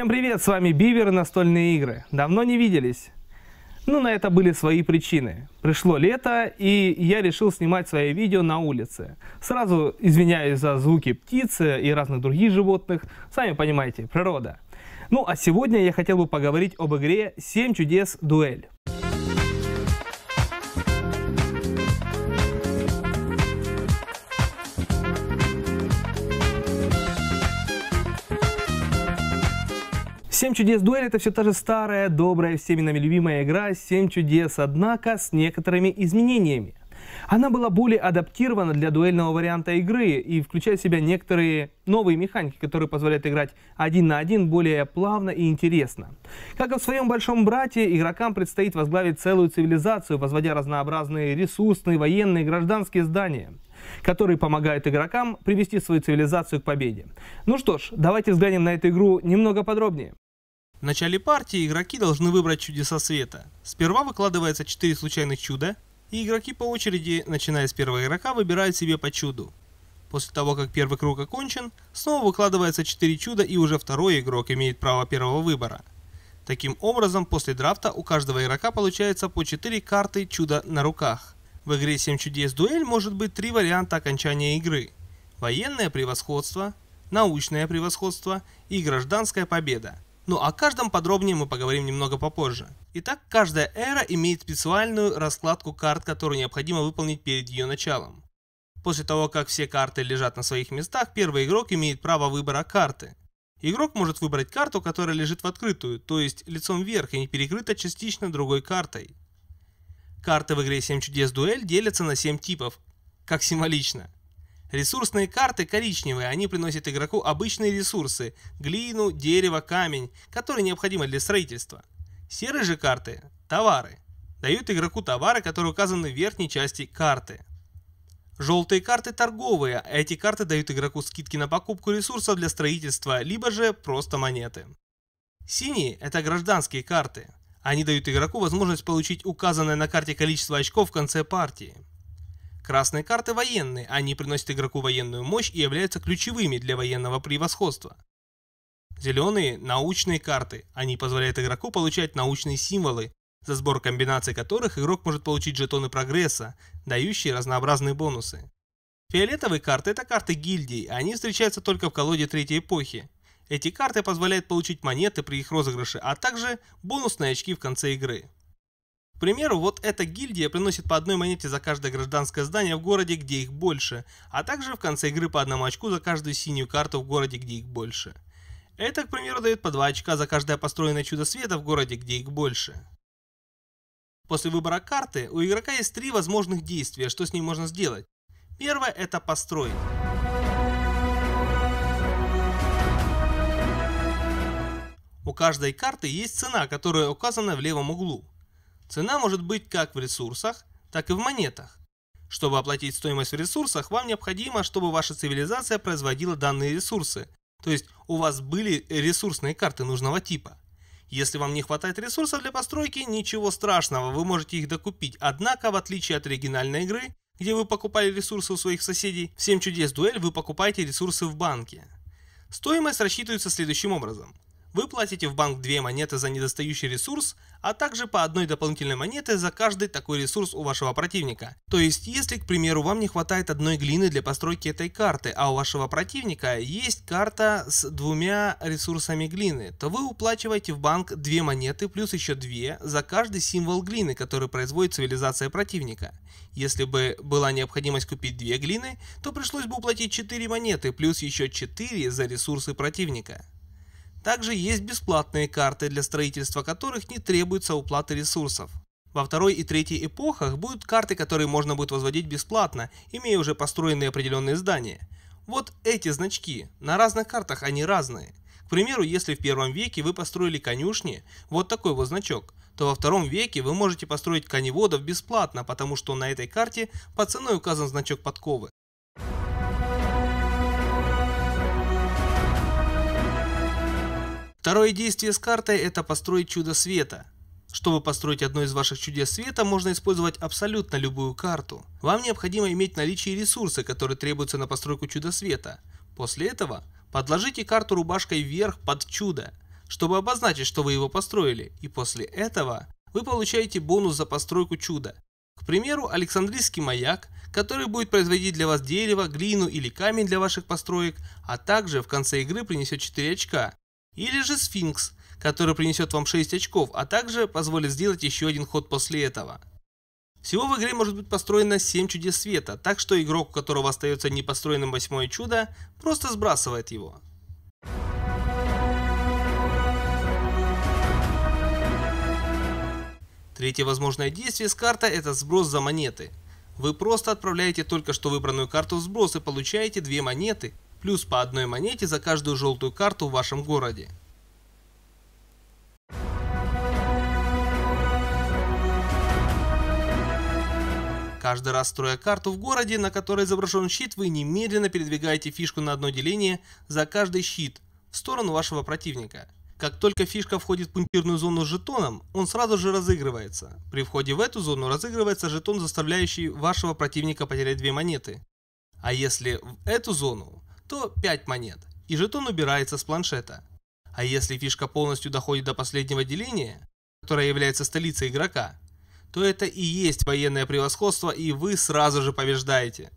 Всем привет, с вами Бивер и настольные игры. Давно не виделись. Ну, на это были свои причины. Пришло лето, и я решил снимать свои видео на улице. Сразу извиняюсь за звуки птицы и разных других животных. Сами понимаете, природа. Ну, а сегодня я хотел бы поговорить об игре "Семь чудес дуэль». Семь чудес дуэль это все та же старая, добрая, всеми нами любимая игра «Семь чудес», однако с некоторыми изменениями. Она была более адаптирована для дуэльного варианта игры и включает в себя некоторые новые механики, которые позволяют играть один на один более плавно и интересно. Как и в своем большом брате, игрокам предстоит возглавить целую цивилизацию, возводя разнообразные ресурсные, военные, гражданские здания которые помогают игрокам привести свою цивилизацию к победе. Ну что ж, давайте взглянем на эту игру немного подробнее. В начале партии игроки должны выбрать чудеса света. Сперва выкладывается 4 случайных чуда, и игроки по очереди, начиная с первого игрока, выбирают себе по чуду. После того, как первый круг окончен, снова выкладывается 4 чуда и уже второй игрок имеет право первого выбора. Таким образом, после драфта у каждого игрока получается по 4 карты чуда на руках. В игре 7 чудес дуэль может быть три варианта окончания игры. Военное превосходство, научное превосходство и гражданская победа. Ну о каждом подробнее мы поговорим немного попозже. Итак, каждая эра имеет специальную раскладку карт, которую необходимо выполнить перед ее началом. После того, как все карты лежат на своих местах, первый игрок имеет право выбора карты. Игрок может выбрать карту, которая лежит в открытую, то есть лицом вверх и не перекрыта частично другой картой. Карты в игре 7 чудес дуэль делятся на 7 типов, как символично – Ресурсные карты коричневые, они приносят игроку обычные ресурсы – глину, дерево, камень, которые необходимы для строительства. Серые же карты – товары. Дают игроку товары, которые указаны в верхней части карты. Желтые карты торговые, а эти карты дают игроку скидки на покупку ресурсов для строительства, либо же просто монеты. Синие – это гражданские карты. Они дают игроку возможность получить указанное на карте количество очков в конце партии. Красные карты военные, они приносят игроку военную мощь и являются ключевыми для военного превосходства. Зеленые – научные карты, они позволяют игроку получать научные символы, за сбор комбинаций которых игрок может получить жетоны прогресса, дающие разнообразные бонусы. Фиолетовые карты – это карты гильдий, они встречаются только в колоде третьей эпохи. Эти карты позволяют получить монеты при их розыгрыше, а также бонусные очки в конце игры. К примеру, вот эта гильдия приносит по одной монете за каждое гражданское здание в городе, где их больше, а также в конце игры по одному очку за каждую синюю карту в городе, где их больше. Это, к примеру, дает по 2 очка за каждое построенное чудо света в городе, где их больше. После выбора карты у игрока есть три возможных действия, что с ней можно сделать. Первое – это построить. У каждой карты есть цена, которая указана в левом углу. Цена может быть как в ресурсах, так и в монетах. Чтобы оплатить стоимость в ресурсах, вам необходимо, чтобы ваша цивилизация производила данные ресурсы, то есть у вас были ресурсные карты нужного типа. Если вам не хватает ресурсов для постройки, ничего страшного, вы можете их докупить, однако в отличие от оригинальной игры, где вы покупали ресурсы у своих соседей, в 7 чудес дуэль вы покупаете ресурсы в банке. Стоимость рассчитывается следующим образом – вы платите в банк 2 монеты за недостающий ресурс, а также по одной дополнительной монете за каждый такой ресурс у вашего противника. То есть, если, к примеру, вам не хватает одной глины для постройки этой карты, а у вашего противника есть карта с двумя ресурсами глины, то вы уплачиваете в банк 2 монеты плюс еще 2 за каждый символ глины, который производит цивилизация противника. Если бы была необходимость купить 2 глины, то пришлось бы уплатить 4 монеты плюс еще 4 за ресурсы противника. Также есть бесплатные карты, для строительства которых не требуется уплаты ресурсов. Во второй и третьей эпохах будут карты, которые можно будет возводить бесплатно, имея уже построенные определенные здания. Вот эти значки, на разных картах они разные. К примеру, если в первом веке вы построили конюшни, вот такой вот значок, то во втором веке вы можете построить коневодов бесплатно, потому что на этой карте по ценой указан значок подковы. Второе действие с картой – это построить чудо света. Чтобы построить одно из ваших чудес света, можно использовать абсолютно любую карту. Вам необходимо иметь наличие ресурсы, которые требуются на постройку чуда света. После этого подложите карту рубашкой вверх под чудо, чтобы обозначить, что вы его построили, и после этого вы получаете бонус за постройку чуда. К примеру, Александрийский маяк, который будет производить для вас дерево, глину или камень для ваших построек, а также в конце игры принесет 4 очка, или же сфинкс, который принесет вам 6 очков, а также позволит сделать еще один ход после этого. Всего в игре может быть построено 7 чудес света, так что игрок, у которого остается непостроенным восьмое чудо, просто сбрасывает его. Третье возможное действие с карты это сброс за монеты. Вы просто отправляете только что выбранную карту в сброс и получаете две монеты, плюс по одной монете за каждую желтую карту в вашем городе. Каждый раз строя карту в городе, на которой изображен щит, вы немедленно передвигаете фишку на одно деление за каждый щит в сторону вашего противника. Как только фишка входит в пунктирную зону с жетоном, он сразу же разыгрывается. При входе в эту зону разыгрывается жетон, заставляющий вашего противника потерять две монеты. А если в эту зону, то 5 монет, и жетон убирается с планшета. А если фишка полностью доходит до последнего деления, которое является столицей игрока, то это и есть военное превосходство, и вы сразу же побеждаете.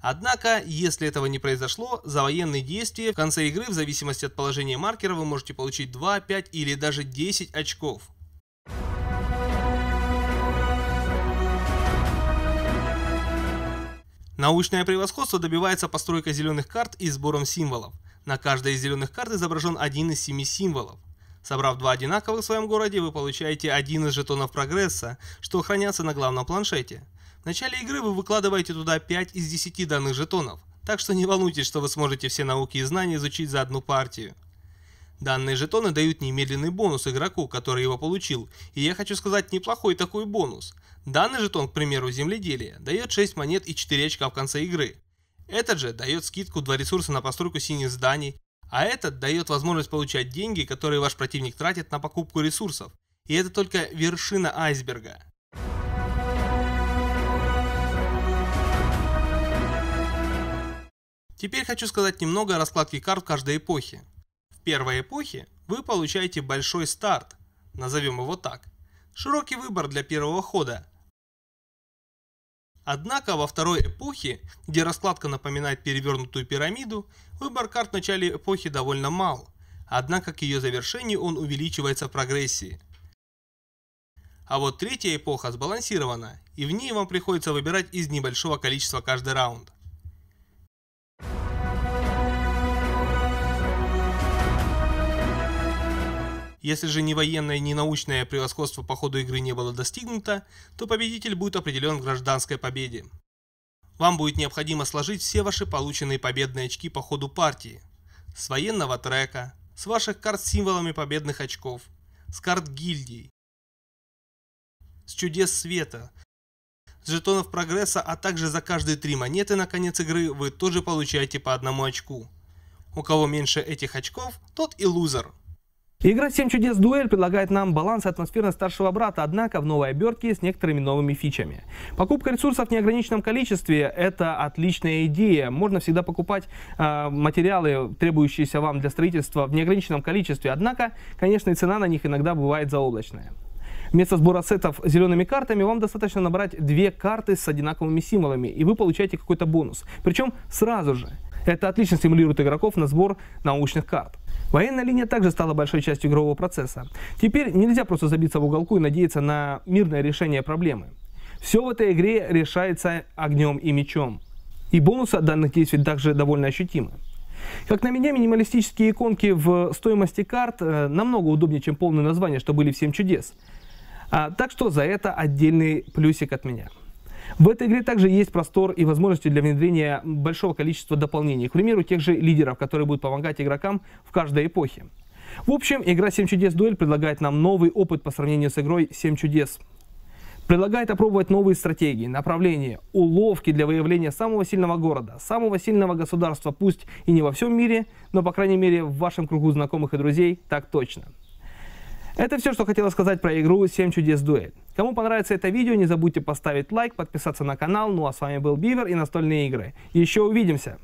Однако, если этого не произошло, за военные действия в конце игры в зависимости от положения маркера вы можете получить 2, 5 или даже 10 очков. Научное превосходство добивается постройкой зеленых карт и сбором символов. На каждой из зеленых карт изображен один из семи символов. Собрав два одинаковых в своем городе, вы получаете один из жетонов прогресса, что хранятся на главном планшете. В начале игры вы выкладываете туда 5 из 10 данных жетонов, так что не волнуйтесь, что вы сможете все науки и знания изучить за одну партию. Данные жетоны дают немедленный бонус игроку, который его получил, и я хочу сказать неплохой такой бонус. Данный жетон, к примеру, земледелия, дает 6 монет и 4 очка в конце игры. Этот же дает скидку 2 ресурса на постройку синих зданий, а этот дает возможность получать деньги, которые ваш противник тратит на покупку ресурсов. И это только вершина айсберга. Теперь хочу сказать немного о раскладке карт каждой эпохи. В первой эпохе вы получаете большой старт, назовем его так. Широкий выбор для первого хода, Однако во второй эпохе, где раскладка напоминает перевернутую пирамиду, выбор карт в начале эпохи довольно мал, однако к ее завершению он увеличивается в прогрессии. А вот третья эпоха сбалансирована, и в ней вам приходится выбирать из небольшого количества каждый раунд. Если же ни военное, ни научное превосходство по ходу игры не было достигнуто, то победитель будет определен в гражданской победе. Вам будет необходимо сложить все ваши полученные победные очки по ходу партии. С военного трека, с ваших карт с символами победных очков, с карт гильдий, с чудес света, с жетонов прогресса, а также за каждые три монеты на конец игры вы тоже получаете по одному очку. У кого меньше этих очков, тот и лузер. Игра Семь чудес дуэль предлагает нам баланс атмосферно старшего брата, однако в новой обертке с некоторыми новыми фичами. Покупка ресурсов в неограниченном количестве – это отличная идея. Можно всегда покупать э, материалы, требующиеся вам для строительства в неограниченном количестве, однако, конечно, и цена на них иногда бывает заоблачная. Вместо сбора сетов зелеными картами вам достаточно набрать две карты с одинаковыми символами, и вы получаете какой-то бонус. Причем сразу же. Это отлично стимулирует игроков на сбор научных карт. Военная линия также стала большой частью игрового процесса. Теперь нельзя просто забиться в уголку и надеяться на мирное решение проблемы. Все в этой игре решается огнем и мечом. И бонусы от данных действий также довольно ощутимы. Как на меня, минималистические иконки в стоимости карт э, намного удобнее, чем полные названия, что были всем чудес. А, так что за это отдельный плюсик от меня. В этой игре также есть простор и возможности для внедрения большого количества дополнений, к примеру, тех же лидеров, которые будут помогать игрокам в каждой эпохе. В общем, игра 7 чудес дуэль предлагает нам новый опыт по сравнению с игрой 7 чудес. Предлагает опробовать новые стратегии, направления, уловки для выявления самого сильного города, самого сильного государства, пусть и не во всем мире, но, по крайней мере, в вашем кругу знакомых и друзей так точно – это все, что хотела сказать про игру 7 чудес дуэль. Кому понравится это видео, не забудьте поставить лайк, подписаться на канал. Ну а с вами был Бивер и настольные игры. Еще увидимся!